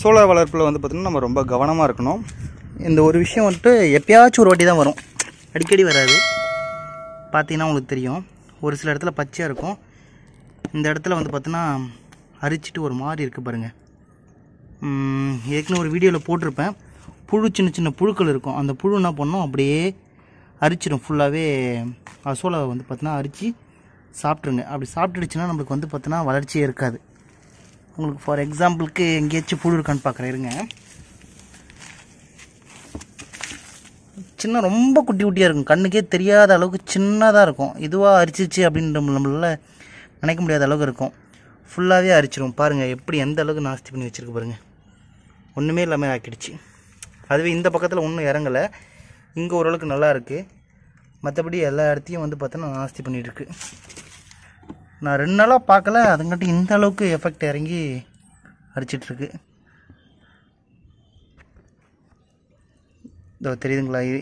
solar வளர்ப்பில் வந்து பார்த்திங்கன்னா நம்ம ரொம்ப கவனமாக இருக்கணும் இந்த ஒரு விஷயம் வந்துட்டு எப்பயாச்சும் ஒரு வாட்டி தான் வரும் அடிக்கடி வராது பார்த்திங்கன்னா உங்களுக்கு தெரியும் ஒரு சில இடத்துல பச்சையாக இருக்கும் இந்த இடத்துல வந்து பார்த்தீங்கன்னா அரிச்சிட்டு ஒரு மாதிரி இருக்குது பாருங்கள் ஏற்கனவே ஒரு வீடியோவில் போட்டிருப்பேன் புழு சின்ன சின்ன புழுக்கள் இருக்கும் அந்த புழு என்ன பண்ணோம் அப்படியே அரிச்சிடும் ஃபுல்லாகவே அசோலாவை வந்து பார்த்தீங்கன்னா அரித்து சாப்பிட்ருங்க அப்படி சாப்பிட்டுடுச்சுன்னா நம்மளுக்கு வந்து பார்த்தீங்கன்னா வளர்ச்சியே இருக்காது உங்களுக்கு ஃபார் எக்ஸாம்பிளுக்கு எங்கேயாச்சும் புழு இருக்கான்னு பார்க்குறேன் இருங்க சின்ன ரொம்ப குட்டி குட்டியாக இருக்கும் கண்ணுக்கே தெரியாத அளவுக்கு சின்னதாக இருக்கும் இதுவாக அரிச்சிச்சு அப்படின்ற நம்மளால் நினைக்க முடியாத அளவுக்கு இருக்கும் ஃபுல்லாகவே அரிச்சிடும் பாருங்கள் எப்படி எந்த அளவுக்கு நாஸ்தி பண்ணி வச்சுருக்கு பாருங்கள் ஒன்றுமே இல்லாமல் ஆக்கிடுச்சு அதுவே இந்த பக்கத்தில் ஒன்றும் இறங்கலை இங்கே ஓரளவுக்கு நல்லா இருக்குது மற்றபடி எல்லா இடத்தையும் வந்து பார்த்தோன்னா நாஸ்தி பண்ணிகிட்ருக்கு நான் ரெண்டு நாளாக பார்க்கல அதுங்காட்டி இந்த அளவுக்கு எஃபெக்ட் இறங்கி அடிச்சிட்ருக்கு இதோ தெரியுதுங்களா இது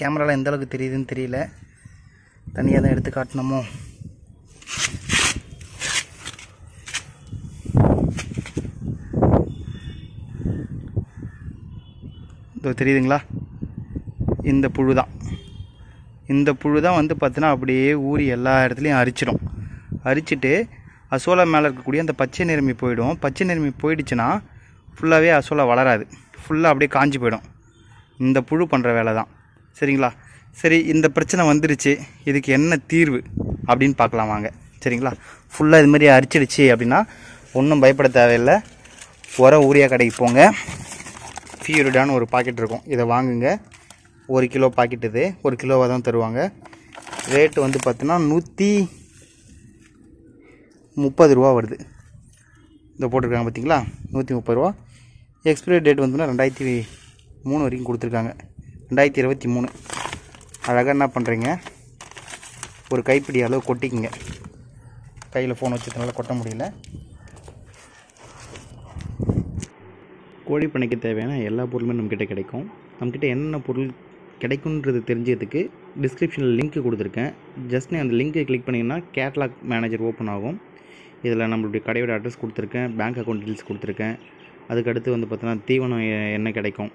கேமராவில் எந்த அளவுக்கு தெரியுதுன்னு தெரியல தனியாக தான் எடுத்து காட்டணுமோ இதோ தெரியுதுங்களா இந்த புழு தான் இந்த புழு தான் வந்து பார்த்தீங்கன்னா அப்படியே ஊறி எல்லா இடத்துலையும் அரிச்சிடும் அரிச்சிட்டு அசோலா மேலே இருக்கக்கூடிய அந்த பச்சை நிரம்பி போயிடும் பச்சை நிரம்பி போயிடுச்சுன்னா ஃபுல்லாகவே அசோலா வளராது ஃபுல்லாக அப்படியே காஞ்சி போயிடும் இந்த புழு பண்ணுற வேலை தான் சரிங்களா சரி இந்த பிரச்சனை வந்துருச்சு இதுக்கு என்ன தீர்வு அப்படின்னு பார்க்கலாம் வாங்க சரிங்களா ஃபுல்லாக இது மாதிரி அரிச்சிடுச்சு அப்படின்னா ஒன்றும் பயப்பட தேவையில்லை உரம் ஊரியா கடைக்கு போங்க ஃபியூரிடான்னு ஒரு பாக்கெட் இருக்கும் இதை வாங்குங்க ஒரு கிலோ பாக்கெட் இது ஒரு கிலோவாக தான் தருவாங்க ரேட்டு வந்து பார்த்தீங்கன்னா நூற்றி முப்பது ரூபா வருது இந்த போட்டிருக்காங்க பார்த்தீங்களா நூற்றி முப்பது ரூபா எக்ஸ்பிரி டேட் வந்துன்னா ரெண்டாயிரத்தி மூணு வரைக்கும் கொடுத்துருக்காங்க ரெண்டாயிரத்தி இருபத்தி மூணு அழகாக என்ன பண்ணுறீங்க ஒரு கைப்பிடி அளவு கொட்டிக்குங்க கையில் ஃபோன் வச்சதுனால கொட்ட முடியல கோழி பண்ணைக்கு தேவையான எல்லா பொருளுமே நம்மக்கிட்ட கிடைக்கும் நம்மக்கிட்ட என்னென்ன பொருள் கிடைக்குன்றது தெரிஞ்சதுக்கு டிஸ்கிரிப்ஷனில் லிங்க் கொடுத்துருக்கேன் ஜஸ்ட் நீ அந்த லிங்க்கை கிளிக் பண்ணிங்கன்னா கேட்லாக் மேனேஜர் ஓப்பன் ஆகும் இதில் நம்மளுடைய கடையோட அட்ரஸ் கொடுத்துருக்கேன் பேங்க் அக்கௌண்ட் டீட்டெயில்ஸ் கொடுத்துருக்கேன் அதுக்கடுத்து வந்து பார்த்தோன்னா தீவனம் என்ன கிடைக்கும்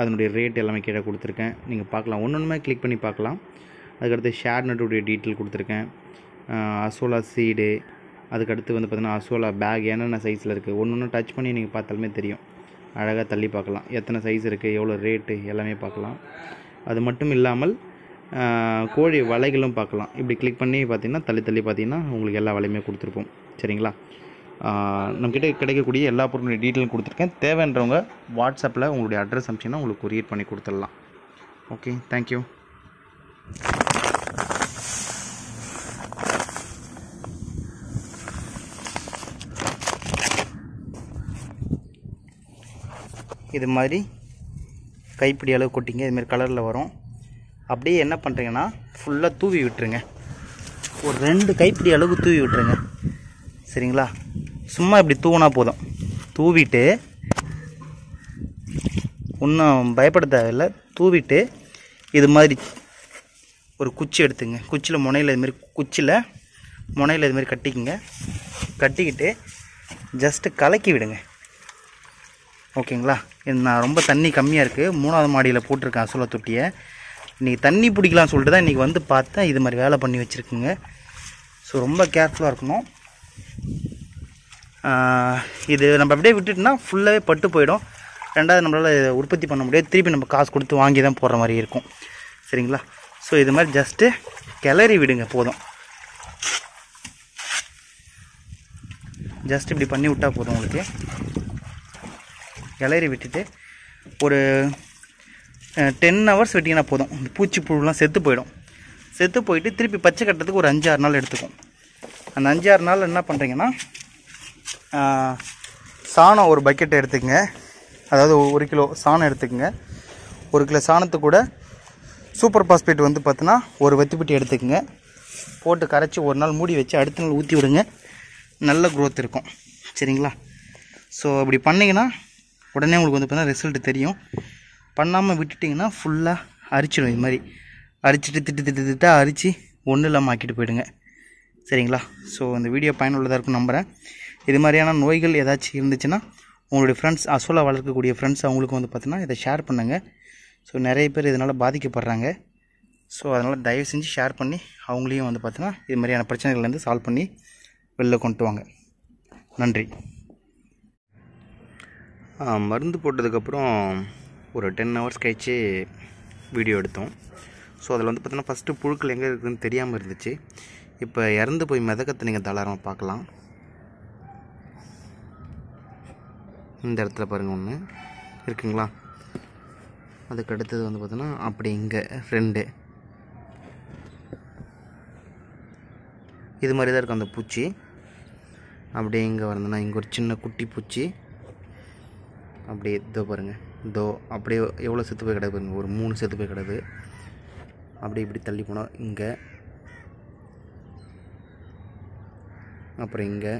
அதனுடைய ரேட் எல்லாமே கீழே கொடுத்துருக்கேன் நீங்கள் பார்க்கலாம் ஒன்று ஒன்றுமே கிளிக் பண்ணி பார்க்கலாம் அதுக்கடுத்து ஷேர் நட்டுடைய டீட்டெயில் கொடுத்துருக்கேன் அசோலா சீடு அதுக்கடுத்து வந்து பார்த்தீங்கன்னா அசோலா பேக் என்னென்ன சைஸில் இருக்குது ஒன்று ஒன்று டச் பண்ணி நீங்கள் பார்த்தாலுமே தெரியும் அழகாக தள்ளி பார்க்கலாம் எத்தனை சைஸ் இருக்குது எவ்வளோ ரேட்டு எல்லாமே பார்க்கலாம் அது மட்டும் இல்லாமல் கோழி வலைகளும் பார்க்கலாம் இப்படி கிளிக் பண்ணி பார்த்திங்கன்னா தள்ளி தள்ளி பார்த்திங்கன்னா உங்களுக்கு எல்லா வலையுமே கொடுத்துருப்போம் சரிங்களா நம்மக்கிட்ட கிடைக்கக்கூடிய எல்லா பொருளுடைய டீட்டெயிலும் கொடுத்துருக்கேன் தேவைன்றவங்க வாட்ஸ்அப்பில் உங்களுடைய அட்ரஸ் அனுப்பிச்சிங்கன்னா உங்களுக்கு கொரியர் பண்ணி கொடுத்துடலாம் ஓகே தேங்க்யூ இது மாதிரி கைப்பிடி அளவு கொட்டிங்க இதுமாரி கலரில் வரும் அப்படியே என்ன பண்ணுறீங்கன்னா ஃபுல்லாக தூவி விட்டுருங்க ஒரு ரெண்டு கைப்பிடி அளவு தூவி விட்டுருங்க சரிங்களா சும்மா இப்படி தூவினா போதும் தூவிட்டு ஒன்றும் பயப்பட தேவையில்லை தூவிட்டு இது மாதிரி ஒரு குச்சி எடுத்துங்க குச்சியில் முனையில் இதுமாரி குச்சியில் முனையில் இதுமாரி கட்டிக்கிங்க கட்டிக்கிட்டு ஜஸ்ட்டு கலக்கி விடுங்க ஓகேங்களா நான் ரொம்ப தண்ணி கம்மியாக இருக்குது மூணாவது மாடியில் போட்டிருக்கேன் அசோலா தொட்டியை இன்றைக்கி தண்ணி பிடிக்கலாம்னு சொல்லிட்டு தான் இன்றைக்கி வந்து பார்த்தேன் இது மாதிரி வேலை பண்ணி வச்சுருக்குங்க ஸோ ரொம்ப கேர்ஃபுல்லாக இருக்கணும் இது நம்ம அப்படியே விட்டுட்டுனா ஃபுல்லாகவே பட்டு போயிடும் ரெண்டாவது நம்மளால் உற்பத்தி பண்ண முடியாது திருப்பி நம்ம காசு கொடுத்து வாங்கி தான் போடுற மாதிரி இருக்கும் சரிங்களா ஸோ இது மாதிரி ஜஸ்ட்டு கிளறி விடுங்க போதும் ஜஸ்ட் இப்படி பண்ணி விட்டால் போதும் உங்களுக்கு கிளறி விட்டுட்டு ஒரு டென் ஹவர்ஸ் விட்டிங்கன்னா போதும் இந்த பூச்சி புழுலாம் செத்து போயிடும் செத்து போயிட்டு திருப்பி பச்சை கட்டுறதுக்கு ஒரு அஞ்சாறு நாள் எடுத்துக்கும் அந்த அஞ்சாறு நாள் என்ன பண்ணுறீங்கன்னா சாணம் ஒரு பக்கெட்டை எடுத்துக்கங்க அதாவது ஒரு கிலோ சாணம் எடுத்துக்கங்க ஒரு கிலோ சாணத்து கூட சூப்பர் பாஸ்பேட் வந்து பார்த்தீங்கன்னா ஒரு வெத்திப்பட்டி எடுத்துக்கோங்க போட்டு கரைச்சி ஒரு நாள் மூடி வச்சு அடுத்த நாள் ஊற்றி விடுங்க நல்ல க்ரோத் இருக்கும் சரிங்களா ஸோ அப்படி பண்ணிங்கன்னா உடனே உங்களுக்கு வந்து பார்த்தீங்கன்னா ரிசல்ட் தெரியும் பண்ணாமல் விட்டுட்டிங்கன்னா ஃபுல்லாக அரிச்சிடும் இது மாதிரி அரிச்சிட்டு திட்டு திட்டு திட்டு அரித்து ஒன்றும் இல்லாமல் ஆக்கிட்டு போயிடுங்க சரிங்களா ஸோ இந்த வீடியோ பயனுள்ளதாக இருக்கும் நம்புகிறேன் இது மாதிரியான நோய்கள் ஏதாச்சும் இருந்துச்சுன்னா உங்களுடைய ஃப்ரெண்ட்ஸ் அசோலாக வளர்க்கக்கூடிய ஃப்ரெண்ட்ஸ் அவங்களுக்கு வந்து பார்த்தீங்கன்னா இதை ஷேர் பண்ணுங்கள் ஸோ நிறைய பேர் இதனால் பாதிக்கப்படுறாங்க ஸோ அதனால் தயவு செஞ்சு ஷேர் பண்ணி அவங்களையும் வந்து பார்த்தீங்கன்னா இது மாதிரியான பிரச்சனைகள்லேருந்து சால்வ் பண்ணி வெளில கொண்டு வாங்க நன்றி மருந்து போட்டதுக்கப்புறம் ஒரு டென் ஹவர்ஸ் கழிச்சு வீடியோ எடுத்தோம் ஸோ அதில் வந்து பார்த்தோன்னா ஃபஸ்ட்டு புழுக்கள் எங்கே இருக்குதுன்னு தெரியாமல் இருந்துச்சு இப்போ இறந்து போய் மிதக்கத்தை நீங்கள் தளரம் பார்க்கலாம் இந்த இடத்துல பாருங்கள் ஒன்று இருக்குங்களா அதுக்கு அடுத்தது வந்து பார்த்தோன்னா அப்படி இங்கே ஃப்ரெண்டு இது மாதிரி தான் இருக்கும் அந்த பூச்சி அப்படியே இங்கே வரதுன்னா இங்கே ஒரு சின்ன குட்டி பூச்சி அப்படியே இதோ பாருங்கள் இதோ அப்படியே எவ்வளோ செத்து போய் கிடக்கு பாருங்கள் ஒரு மூணு செத்து போய் கிடக்கு அப்படியே இப்படி தள்ளி போனால் இங்கே அப்புறம் இங்கே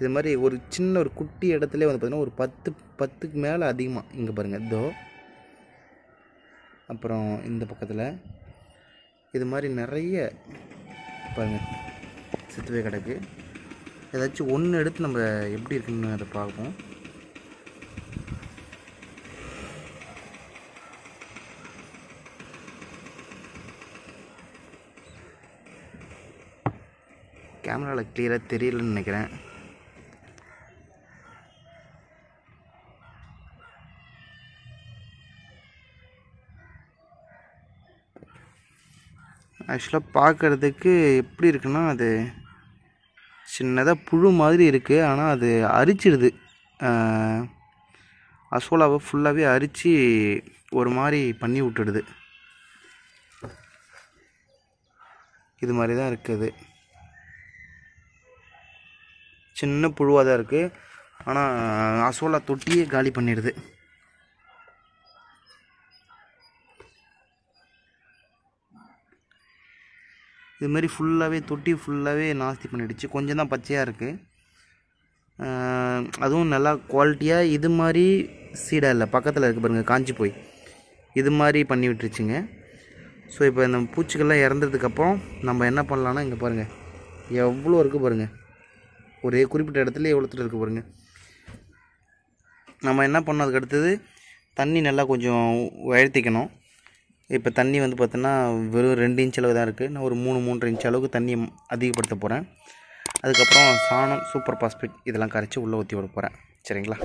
இது மாதிரி ஒரு சின்ன ஒரு குட்டி இடத்துல வந்து பார்த்திங்கன்னா ஒரு பத்து பத்துக்கு மேலே அதிகமாக இங்கே பாருங்கள் இதோ அப்புறம் இந்த பக்கத்தில் இது மாதிரி நிறைய பாருங்கள் சித்துவே கிடக்கு ஏதாச்சும் ஒன்று எடுத்து நம்ம எப்படி இருக்குன்னு அதை பார்ப்போம் கேமராவில் கிளியராக தெரியலன்னு நினைக்கிறேன் ஆக்சுவலாக பார்க்குறதுக்கு எப்படி இருக்குன்னா அது சின்னதாக புழு மாதிரி இருக்குது ஆனால் அது அரிச்சிடுது அசோலாவை ஃபுல்லாகவே அரித்து ஒரு மாதிரி பண்ணி விட்டுடுது இது மாதிரி தான் இருக்குது சின்ன புழுவாக தான் இருக்குது ஆனால் அசோலா தொட்டியே காலி பண்ணிடுது இது மாதிரி ஃபுல்லாகவே தொட்டி ஃபுல்லாகவே நாஸ்தி பண்ணிடுச்சு கொஞ்சம் தான் பச்சையாக இருக்குது அதுவும் நல்லா குவாலிட்டியாக இது மாதிரி சீடாக இல்லை பக்கத்தில் இருக்குது பாருங்கள் காஞ்சி போய் இது மாதிரி பண்ணி விட்டுருச்சுங்க ஸோ இப்போ இந்த பூச்சிகள்லாம் இறந்ததுக்கப்புறம் நம்ம என்ன பண்ணலான்னா இங்கே பாருங்கள் எவ்வளோ இருக்குது பாருங்கள் ஒரு குறிப்பிட்ட இடத்துல எவ்வளோ இருக்க இருக்குது பாருங்கள் நம்ம என்ன பண்ணோம் அதுக்கு அடுத்தது தண்ணி நல்லா கொஞ்சம் உயர்த்திக்கணும் இப்போ தண்ணி வந்து பார்த்தோன்னா வெறும் ரெண்டு இன்ச் அளவு தான் இருக்குது நான் ஒரு மூணு மூன்று இன்ச் அளவுக்கு தண்ணியை அதிகப்படுத்த போகிறேன் அதுக்கப்புறம் சாணம் சூப்பர் பாஸ்பேட் இதெல்லாம் கரைச்சி உள்ளே ஊற்றி விட போகிறேன் சரிங்களா